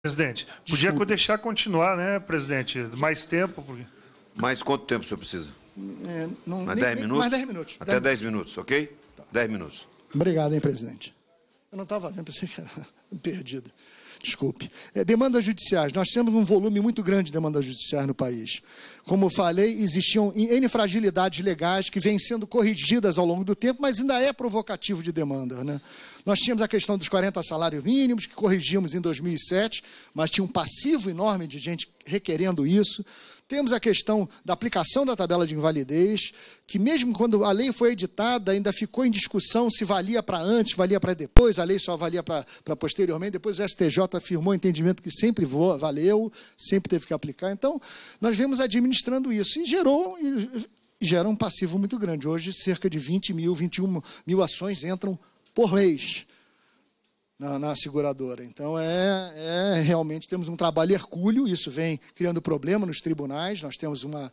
Presidente, podia Desculpa. deixar continuar, né, presidente? Mais tempo. Porque... Mais quanto tempo o senhor precisa? É, não, mais, 10 minutos? mais 10 minutos. Até 10, minutos. minutos, ok? Tá. minutos. Obrigado, hein, presidente. Eu não estava vendo, pensei que era perdido desculpe, é, demandas judiciais. Nós temos um volume muito grande de demandas judiciais no país. Como falei, existiam N fragilidades legais que vêm sendo corrigidas ao longo do tempo, mas ainda é provocativo de demanda. Né? Nós tínhamos a questão dos 40 salários mínimos, que corrigimos em 2007, mas tinha um passivo enorme de gente requerendo isso. Temos a questão da aplicação da tabela de invalidez, que mesmo quando a lei foi editada, ainda ficou em discussão se valia para antes, valia para depois, a lei só valia para posteriormente, depois o STJ afirmou o entendimento que sempre valeu, sempre teve que aplicar. Então, nós vemos administrando isso e gerou, e gera um passivo muito grande. Hoje, cerca de 20 mil, 21 mil ações entram por mês na, na seguradora. Então, é, é, realmente temos um trabalho hercúleo, isso vem criando problema nos tribunais. Nós temos uma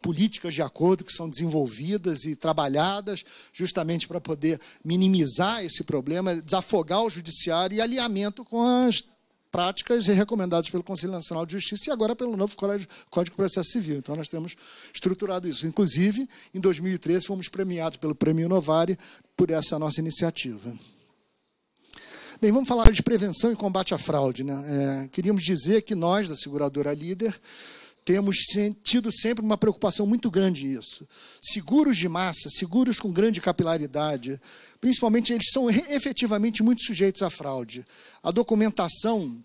políticas de acordo que são desenvolvidas e trabalhadas justamente para poder minimizar esse problema, desafogar o judiciário e alinhamento com as práticas recomendadas pelo Conselho Nacional de Justiça e agora pelo novo Código de Processo Civil. Então, nós temos estruturado isso. Inclusive, em 2013, fomos premiados pelo Prêmio Novare por essa nossa iniciativa. Bem, vamos falar de prevenção e combate à fraude. Né? É, queríamos dizer que nós, da seguradora líder, temos tido sempre uma preocupação muito grande nisso. Seguros de massa, seguros com grande capilaridade, principalmente eles são efetivamente muito sujeitos à fraude. A documentação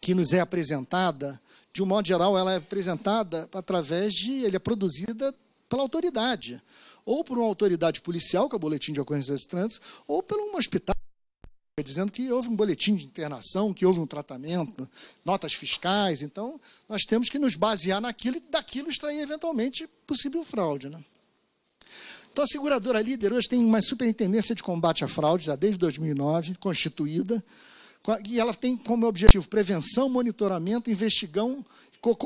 que nos é apresentada, de um modo geral, ela é apresentada através de, ele é produzida pela autoridade, ou por uma autoridade policial, que é o boletim de ocorrência de trânsito, ou por um hospital, dizendo que houve um boletim de internação, que houve um tratamento, notas fiscais. Então, nós temos que nos basear naquilo e daquilo extrair eventualmente possível fraude. Né? Então, a seguradora líder hoje tem uma superintendência de combate à fraude, já desde 2009, constituída, e ela tem como objetivo prevenção, monitoramento, investigação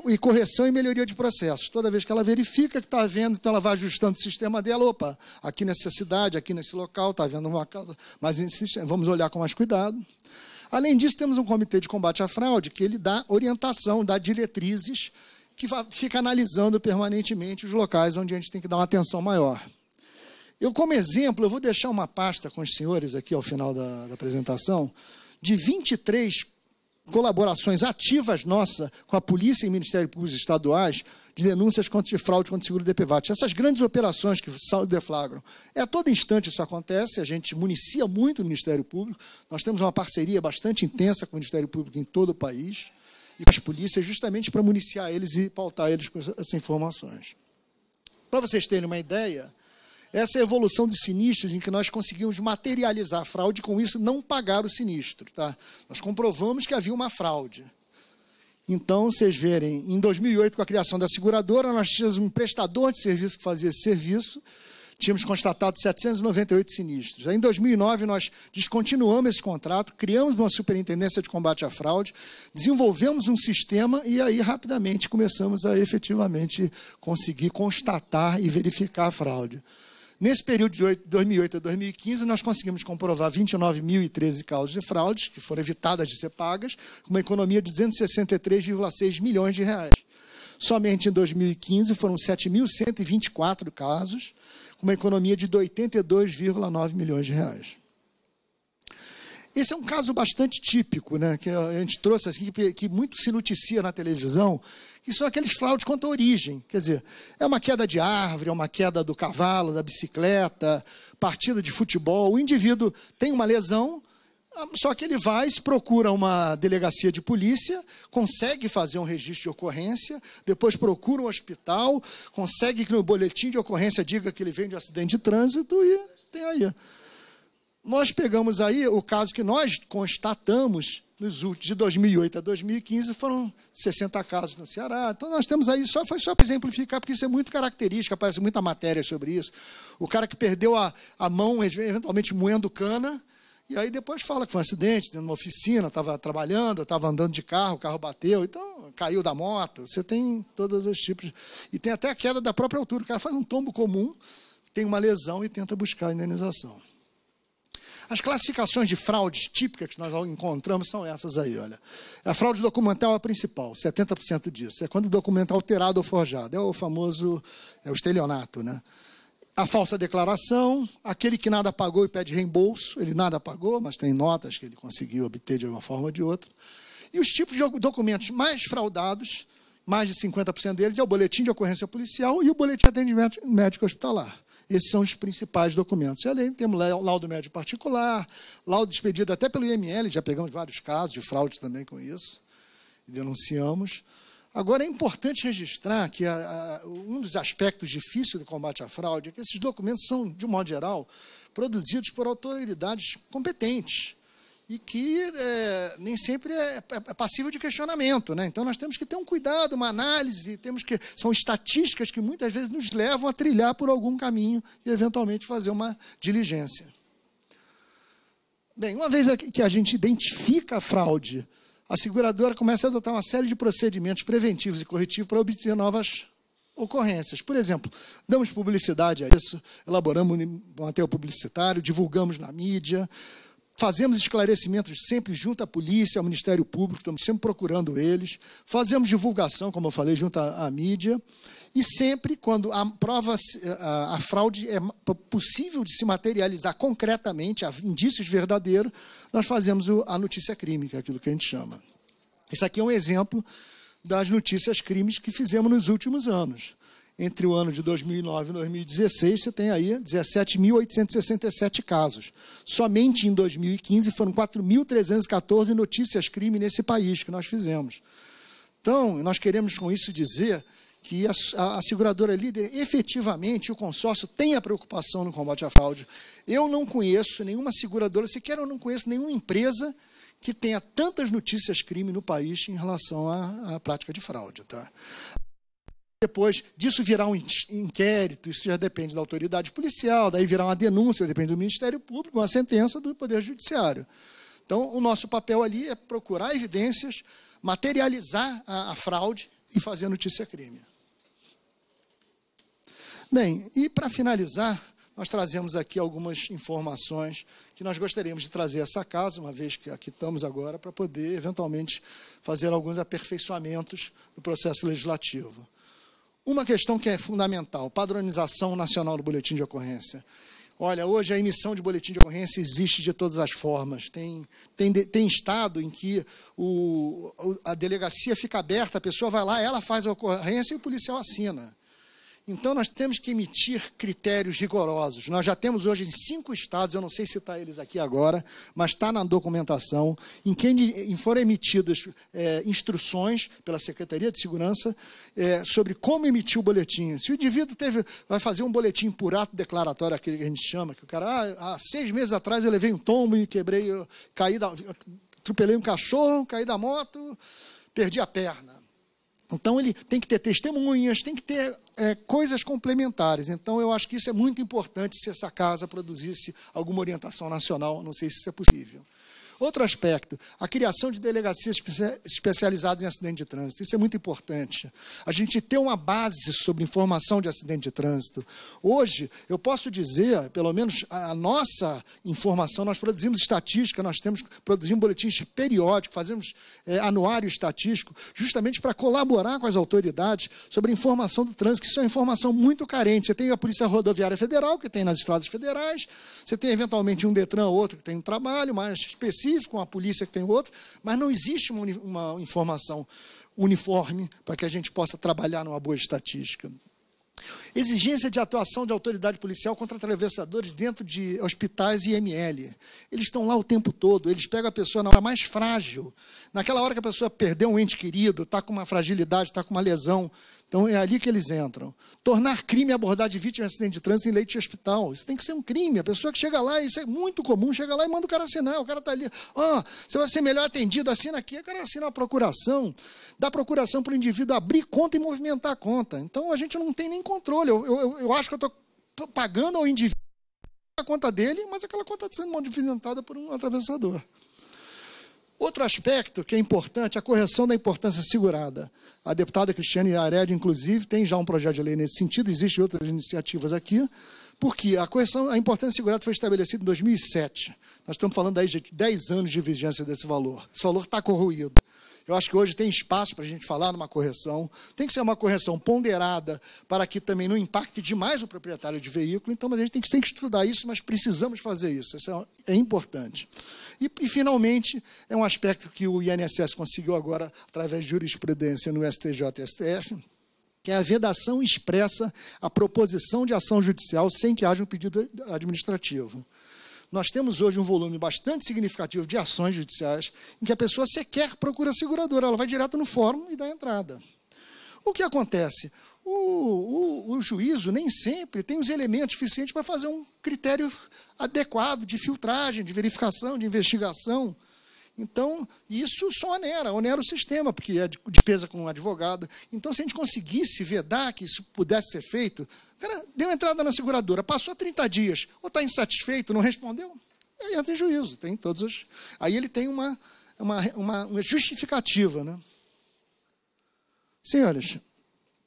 e correção e melhoria de processos. Toda vez que ela verifica que está havendo, então ela vai ajustando o sistema dela. Opa, aqui nessa cidade, aqui nesse local, está havendo uma causa, mas vamos olhar com mais cuidado. Além disso, temos um comitê de combate à fraude que ele dá orientação, dá diretrizes, que fica analisando permanentemente os locais onde a gente tem que dar uma atenção maior. Eu, como exemplo, eu vou deixar uma pasta com os senhores aqui ao final da, da apresentação, de 23 colaborações ativas nossas com a polícia e Ministério Público Estaduais de denúncias contra de fraude contra seguro de DPVAT. Essas grandes operações que deflagram. É a todo instante isso acontece, a gente municia muito o Ministério Público. Nós temos uma parceria bastante intensa com o Ministério Público em todo o país e com as polícias justamente para municiar eles e pautar eles com essas informações. Para vocês terem uma ideia, essa é evolução de sinistros em que nós conseguimos materializar a fraude com isso não pagar o sinistro, tá? Nós comprovamos que havia uma fraude. Então, vocês verem, em 2008, com a criação da seguradora, nós tínhamos um prestador de serviço que fazia esse serviço, tínhamos constatado 798 sinistros. Aí, em 2009, nós descontinuamos esse contrato, criamos uma superintendência de combate à fraude, desenvolvemos um sistema e aí, rapidamente, começamos a efetivamente conseguir constatar e verificar a fraude. Nesse período de 2008 a 2015, nós conseguimos comprovar 29.013 causas de fraudes que foram evitadas de ser pagas, com uma economia de 263,6 milhões de reais. Somente em 2015 foram 7.124 casos, com uma economia de 82,9 milhões de reais. Esse é um caso bastante típico, né? que a gente trouxe assim, que, que muito se noticia na televisão, que são aqueles fraudes contra à origem. Quer dizer, é uma queda de árvore, é uma queda do cavalo, da bicicleta, partida de futebol. O indivíduo tem uma lesão, só que ele vai, se procura uma delegacia de polícia, consegue fazer um registro de ocorrência, depois procura um hospital, consegue que no boletim de ocorrência diga que ele veio de um acidente de trânsito e tem aí nós pegamos aí o caso que nós constatamos nos últimos, de 2008 a 2015, foram 60 casos no Ceará. Então, nós temos aí, só, foi só para exemplificar, porque isso é muito característico, aparece muita matéria sobre isso. O cara que perdeu a, a mão, eventualmente moendo cana, e aí depois fala que foi um acidente, numa oficina, estava trabalhando, estava andando de carro, o carro bateu, então caiu da moto. Você tem todos os tipos. E tem até a queda da própria altura. O cara faz um tombo comum, tem uma lesão e tenta buscar a indenização. As classificações de fraudes típicas que nós encontramos são essas aí, olha. A fraude documental é a principal, 70% disso. É quando o documento é alterado ou forjado. É o famoso, é o estelionato, né? A falsa declaração, aquele que nada pagou e pede reembolso, ele nada pagou, mas tem notas que ele conseguiu obter de uma forma ou de outra. E os tipos de documentos mais fraudados, mais de 50% deles, é o boletim de ocorrência policial e o boletim de atendimento médico hospitalar. Esses são os principais documentos. E além, temos laudo médio particular, laudo expedido até pelo IML, já pegamos vários casos de fraude também com isso, e denunciamos. Agora, é importante registrar que a, a, um dos aspectos difíceis do combate à fraude é que esses documentos são, de modo geral, produzidos por autoridades competentes e que é, nem sempre é, é, é passível de questionamento. Né? Então, nós temos que ter um cuidado, uma análise, temos que são estatísticas que muitas vezes nos levam a trilhar por algum caminho e, eventualmente, fazer uma diligência. Bem, uma vez que a gente identifica a fraude, a seguradora começa a adotar uma série de procedimentos preventivos e corretivos para obter novas ocorrências. Por exemplo, damos publicidade a isso, elaboramos um material publicitário, divulgamos na mídia, Fazemos esclarecimentos sempre junto à polícia, ao Ministério Público, estamos sempre procurando eles. Fazemos divulgação, como eu falei, junto à, à mídia. E sempre, quando a prova, a, a, fraude é possível de se materializar concretamente, há indícios verdadeiros, nós fazemos o, a notícia crime, que é aquilo que a gente chama. Isso aqui é um exemplo das notícias crimes que fizemos nos últimos anos entre o ano de 2009 e 2016, você tem aí 17.867 casos. Somente em 2015 foram 4.314 notícias crime nesse país que nós fizemos. Então, nós queremos com isso dizer que a, a, a, seguradora líder efetivamente, o consórcio tem a preocupação no combate à fraude. Eu não conheço nenhuma seguradora, sequer eu não conheço nenhuma empresa que tenha tantas notícias crime no país em relação à, à prática de fraude. Tá? Depois disso virá um inquérito, isso já depende da autoridade policial, daí virá uma denúncia, depende do Ministério Público, uma sentença do Poder Judiciário. Então, o nosso papel ali é procurar evidências, materializar a, a fraude e fazer notícia crime. Bem, e para finalizar, nós trazemos aqui algumas informações que nós gostaríamos de trazer a essa casa, uma vez que aqui estamos agora, para poder eventualmente fazer alguns aperfeiçoamentos no processo legislativo. Uma questão que é fundamental: padronização nacional do boletim de ocorrência. Olha, hoje a emissão de boletim de ocorrência existe de todas as formas. Tem, tem, tem estado em que o, a delegacia fica aberta, a pessoa vai lá, ela faz a ocorrência e o policial assina. Então, nós temos que emitir critérios rigorosos. Nós já temos hoje em cinco estados, eu não sei citar tá eles aqui agora, mas está na documentação, em que em foram emitidas é, instruções pela Secretaria de Segurança é, sobre como emitir o boletim. Se o indivíduo teve, vai fazer um boletim por ato declaratório, aquele que a gente chama, que o cara, ah, há seis meses atrás eu levei um tombo e quebrei, caí da, atropelei um cachorro, caí da moto, perdi a perna. Então ele tem que ter testemunhas, tem que ter é, coisas complementares. Então eu acho que isso é muito importante se essa casa produzisse alguma orientação nacional. Não sei se isso é possível. Outro aspecto, a criação de delegacias especializadas em acidente de trânsito. Isso é muito importante. A gente ter uma base sobre informação de acidente de trânsito. Hoje, eu posso dizer, pelo menos a nossa informação, nós produzimos estatística, nós temos produzimos boletins periódicos, fazemos é, anuário estatístico, justamente para colaborar com as autoridades sobre a informação do trânsito, que isso é uma informação muito carente. Você tem a Polícia Rodoviária Federal, que tem nas estradas federais, você tem eventualmente um Detran, outro que tem um trabalho mais específico, com a polícia que tem outra, mas não existe uma, uma informação uniforme para que a gente possa trabalhar numa boa estatística. Exigência de atuação de autoridade policial contra atravessadores dentro de hospitais e IML. Eles estão lá o tempo todo, eles pegam a pessoa na hora mais frágil. Naquela hora que a pessoa perdeu um ente querido, está com uma fragilidade, está com uma lesão, então é ali que eles entram. Tornar crime abordar de vítima em acidente de trânsito em leite de hospital. Isso tem que ser um crime. A pessoa que chega lá, isso é muito comum, chega lá e manda o cara assinar. O cara está ali, oh, você vai ser melhor atendido, assina aqui. O cara assina a procuração, dá procuração para o indivíduo abrir conta e movimentar a conta. Então a gente não tem nem controle. Eu, eu, eu acho que eu estou pagando ao indivíduo a conta dele, mas aquela conta está sendo movimentada por um atravessador. Outro aspecto que é importante, a correção da importância segurada. A deputada Cristiane Aredi, inclusive, tem já um projeto de lei nesse sentido, existem outras iniciativas aqui, porque a correção, a importância segurada foi estabelecida em 2007. Nós estamos falando aí de 10 anos de vigência desse valor. Esse valor está corroído. Eu acho que hoje tem espaço para a gente falar numa correção. Tem que ser uma correção ponderada para que também não impacte demais o proprietário de veículo. Então, mas a gente tem que, tem que estudar isso, mas precisamos fazer isso. Isso é, é importante. E, e, finalmente, é um aspecto que o INSS conseguiu agora, através de jurisprudência no STJ e STF, que é a vedação expressa à proposição de ação judicial sem que haja um pedido administrativo. Nós temos hoje um volume bastante significativo de ações judiciais em que a pessoa sequer procura a seguradora, ela vai direto no fórum e dá entrada. O que acontece? O, o, o, juízo nem sempre tem os elementos suficientes para fazer um critério adequado de filtragem, de verificação, de investigação. Então, isso só onera, onera o sistema, porque é despesa com um advogado. Então, se a gente conseguisse vedar que isso pudesse ser feito, o cara deu entrada na seguradora, passou 30 dias, ou está insatisfeito, não respondeu, aí entra em juízo. Tem todos os... Aí ele tem uma, uma, uma, uma justificativa. Né? Senhores,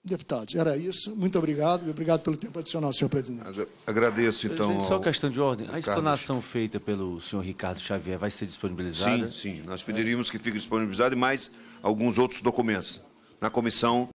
deputados. Era isso. Muito obrigado. Obrigado pelo tempo adicional, senhor presidente. Agradeço, então. Presidente, só questão de ordem. A explanação feita pelo senhor Ricardo Xavier vai ser disponibilizada? Sim, sim. Nós pediríamos que fique disponibilizada e mais alguns outros documentos na comissão.